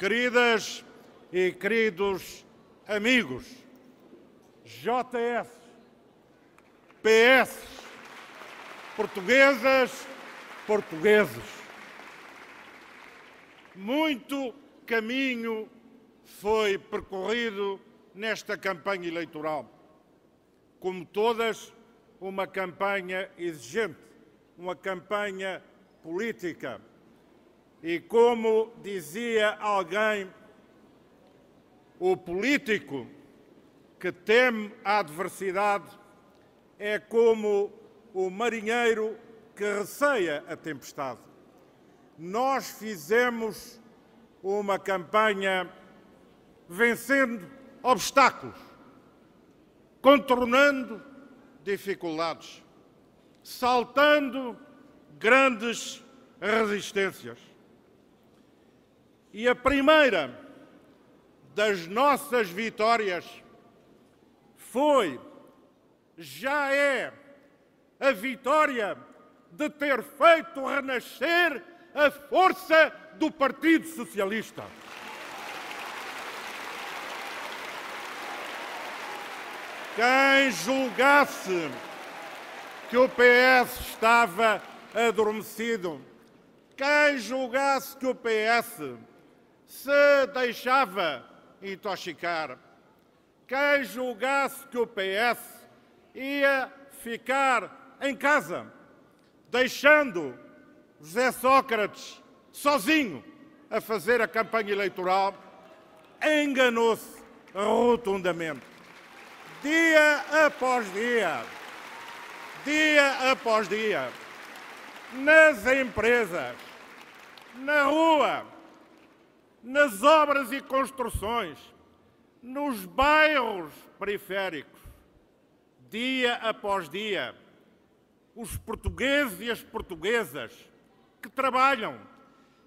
Queridas e queridos amigos, JS, PS, portuguesas, portugueses, muito caminho foi percorrido nesta campanha eleitoral. Como todas, uma campanha exigente, uma campanha política e como dizia alguém, o político que teme a adversidade é como o marinheiro que receia a tempestade. Nós fizemos uma campanha vencendo obstáculos, contornando dificuldades, saltando grandes resistências. E a primeira das nossas vitórias foi, já é, a vitória de ter feito renascer a força do Partido Socialista. Quem julgasse que o PS estava adormecido, quem julgasse que o PS se deixava intoxicar. Quem julgasse que o PS ia ficar em casa, deixando José Sócrates sozinho a fazer a campanha eleitoral, enganou-se rotundamente. Dia após dia, dia após dia, nas empresas, na rua, nas obras e construções, nos bairros periféricos, dia após dia, os portugueses e as portuguesas que trabalham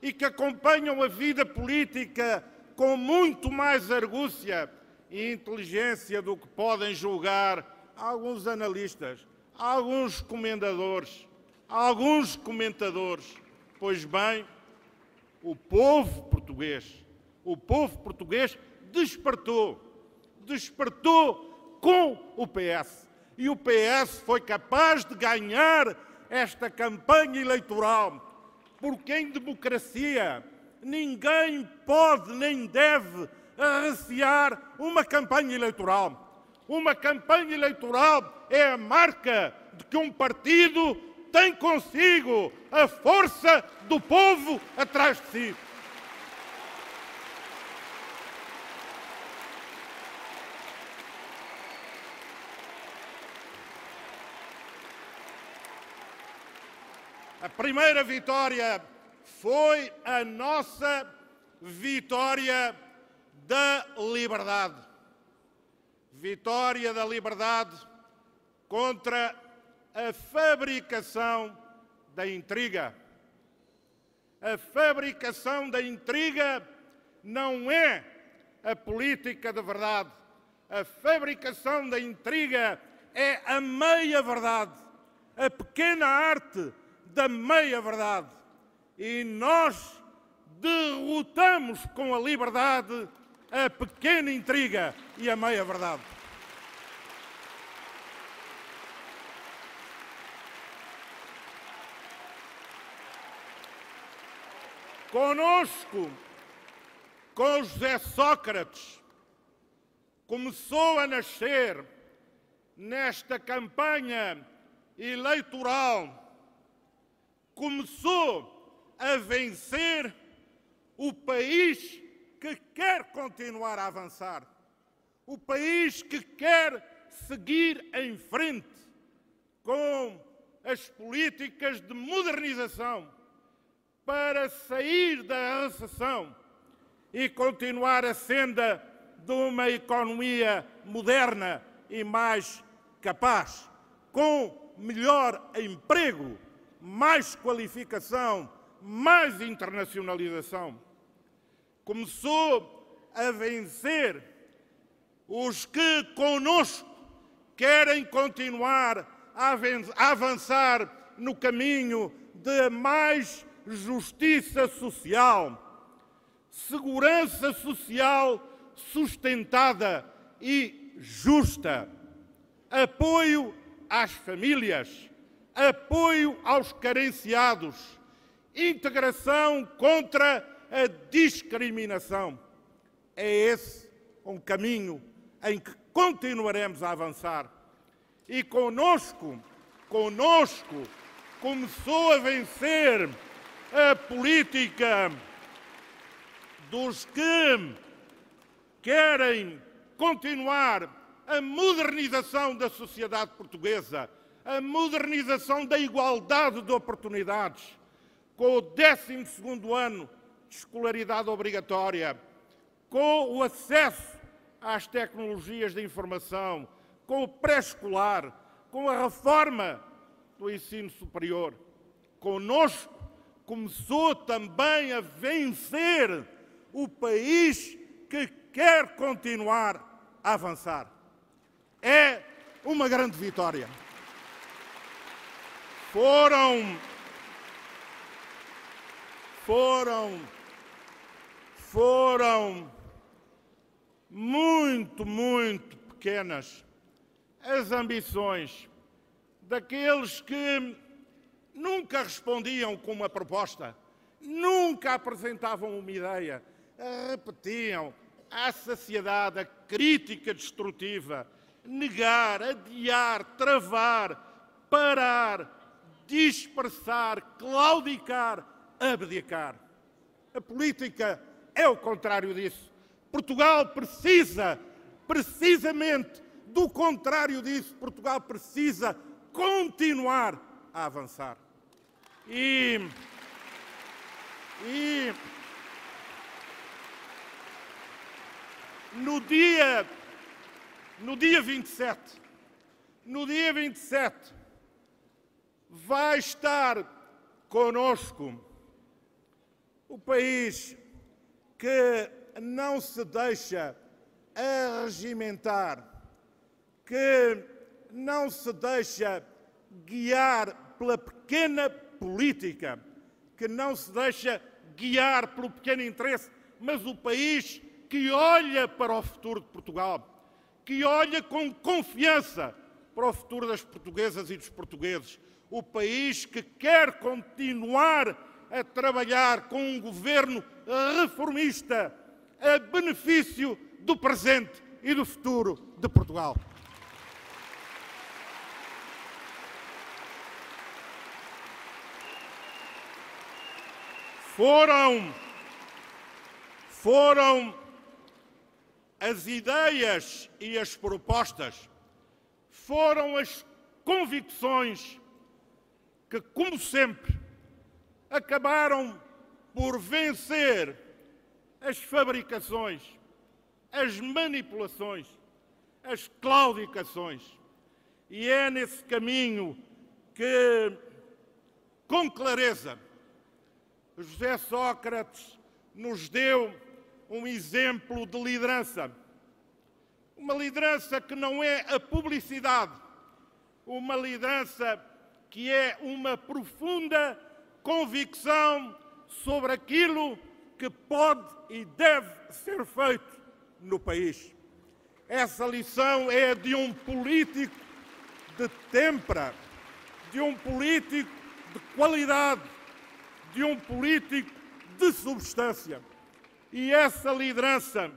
e que acompanham a vida política com muito mais argúcia e inteligência do que podem julgar alguns analistas, alguns comendadores, alguns comentadores. Pois bem, o povo português, o povo português despertou, despertou com o PS. E o PS foi capaz de ganhar esta campanha eleitoral, porque em democracia ninguém pode nem deve arreciar uma campanha eleitoral. Uma campanha eleitoral é a marca de que um partido tem consigo a força do povo atrás de si. A primeira vitória foi a nossa vitória da liberdade. Vitória da liberdade contra a fabricação da intriga. A fabricação da intriga não é a política de verdade. A fabricação da intriga é a meia-verdade, a pequena arte da meia-verdade. E nós derrotamos com a liberdade a pequena intriga e a meia-verdade. Conosco, com José Sócrates, começou a nascer nesta campanha eleitoral, começou a vencer o país que quer continuar a avançar, o país que quer seguir em frente com as políticas de modernização para sair da recessão e continuar a senda de uma economia moderna e mais capaz, com melhor emprego, mais qualificação, mais internacionalização. Começou a vencer os que conosco querem continuar a avançar no caminho de mais justiça social, segurança social sustentada e justa, apoio às famílias, apoio aos carenciados, integração contra a discriminação. É esse um caminho em que continuaremos a avançar. E conosco, conosco, começou a vencer a política dos que querem continuar a modernização da sociedade portuguesa, a modernização da igualdade de oportunidades, com o 12 ano de escolaridade obrigatória, com o acesso às tecnologias de informação, com o pré-escolar, com a reforma do ensino superior. Conosco começou também a vencer o país que quer continuar a avançar. É uma grande vitória. Foram. Foram. Foram muito, muito pequenas as ambições daqueles que nunca respondiam com uma proposta, nunca apresentavam uma ideia, repetiam à saciedade a crítica destrutiva, negar, adiar, travar, parar, dispersar, claudicar, abdicar. A política é o contrário disso. Portugal precisa, precisamente, do contrário disso. Portugal precisa continuar a avançar. E. E. No dia. No dia 27. No dia 27. Vai estar conosco o país que não se deixa arregimentar, que não se deixa guiar pela pequena política que não se deixa guiar pelo pequeno interesse, mas o país que olha para o futuro de Portugal, que olha com confiança para o futuro das portuguesas e dos portugueses, o país que quer continuar a trabalhar com um governo reformista a benefício do presente e do futuro de Portugal. foram foram as ideias e as propostas, foram as convicções que, como sempre, acabaram por vencer as fabricações, as manipulações, as claudicações. E é nesse caminho que, com clareza, José Sócrates nos deu um exemplo de liderança. Uma liderança que não é a publicidade, uma liderança que é uma profunda convicção sobre aquilo que pode e deve ser feito no país. Essa lição é de um político de tempra, de um político de qualidade, de um político de substância. E essa liderança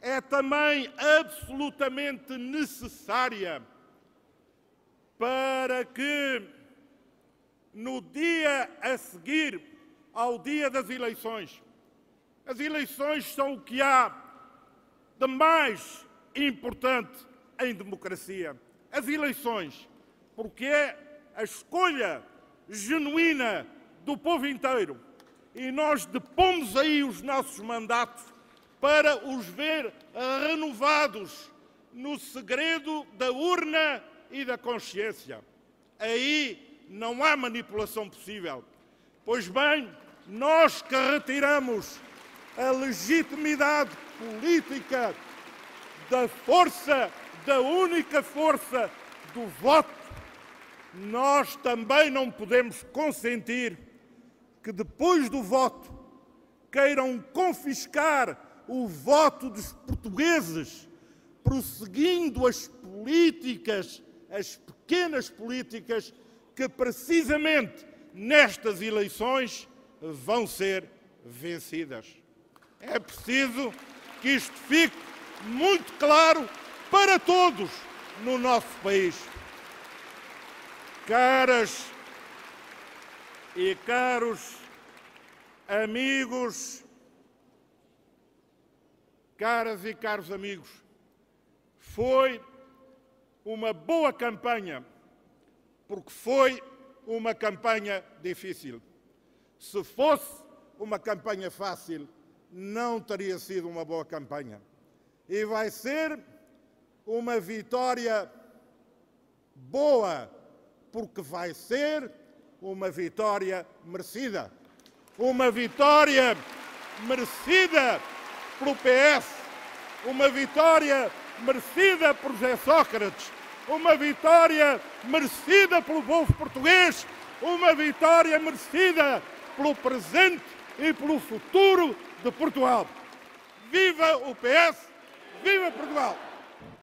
é também absolutamente necessária para que no dia a seguir ao dia das eleições, as eleições são o que há de mais importante em democracia. As eleições, porque é a escolha genuína do povo inteiro. E nós depomos aí os nossos mandatos para os ver renovados no segredo da urna e da consciência. Aí não há manipulação possível. Pois bem, nós que retiramos a legitimidade política da força, da única força do voto, nós também não podemos consentir que depois do voto queiram confiscar o voto dos portugueses, prosseguindo as políticas, as pequenas políticas que precisamente nestas eleições vão ser vencidas. É preciso que isto fique muito claro para todos no nosso país. Caras e caros amigos, caras e caros amigos, foi uma boa campanha, porque foi uma campanha difícil. Se fosse uma campanha fácil, não teria sido uma boa campanha. E vai ser uma vitória boa, porque vai ser uma vitória merecida. Uma vitória merecida pelo PS, uma vitória merecida por José Sócrates, uma vitória merecida pelo povo português, uma vitória merecida pelo presente e pelo futuro de Portugal. Viva o PS, viva Portugal!